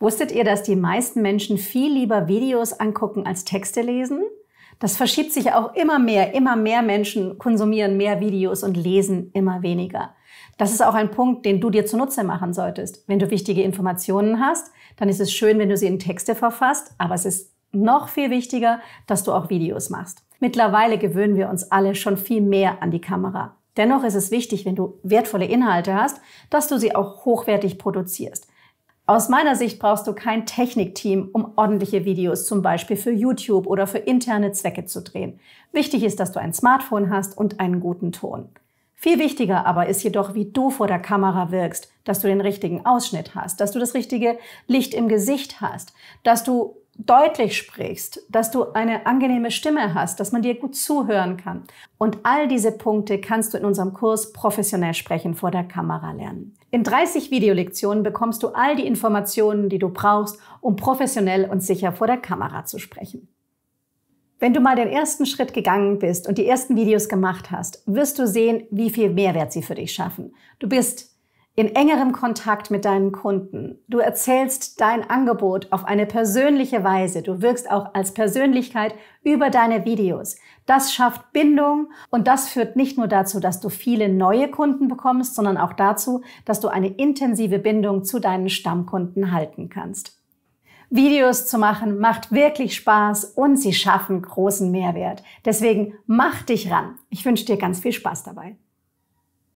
Wusstet ihr, dass die meisten Menschen viel lieber Videos angucken als Texte lesen? Das verschiebt sich auch immer mehr. Immer mehr Menschen konsumieren mehr Videos und lesen immer weniger. Das ist auch ein Punkt, den du dir zunutze machen solltest. Wenn du wichtige Informationen hast, dann ist es schön, wenn du sie in Texte verfasst, aber es ist noch viel wichtiger, dass du auch Videos machst. Mittlerweile gewöhnen wir uns alle schon viel mehr an die Kamera. Dennoch ist es wichtig, wenn du wertvolle Inhalte hast, dass du sie auch hochwertig produzierst. Aus meiner Sicht brauchst du kein Technikteam, um ordentliche Videos zum Beispiel für YouTube oder für interne Zwecke zu drehen. Wichtig ist, dass du ein Smartphone hast und einen guten Ton. Viel wichtiger aber ist jedoch, wie du vor der Kamera wirkst, dass du den richtigen Ausschnitt hast, dass du das richtige Licht im Gesicht hast, dass du deutlich sprichst, dass du eine angenehme Stimme hast, dass man dir gut zuhören kann. Und all diese Punkte kannst du in unserem Kurs Professionell sprechen vor der Kamera lernen. In 30 Videolektionen bekommst du all die Informationen, die du brauchst, um professionell und sicher vor der Kamera zu sprechen. Wenn du mal den ersten Schritt gegangen bist und die ersten Videos gemacht hast, wirst du sehen, wie viel Mehrwert sie für dich schaffen. Du bist in engerem Kontakt mit deinen Kunden. Du erzählst dein Angebot auf eine persönliche Weise. Du wirkst auch als Persönlichkeit über deine Videos. Das schafft Bindung und das führt nicht nur dazu, dass du viele neue Kunden bekommst, sondern auch dazu, dass du eine intensive Bindung zu deinen Stammkunden halten kannst. Videos zu machen macht wirklich Spaß und sie schaffen großen Mehrwert. Deswegen mach dich ran. Ich wünsche dir ganz viel Spaß dabei.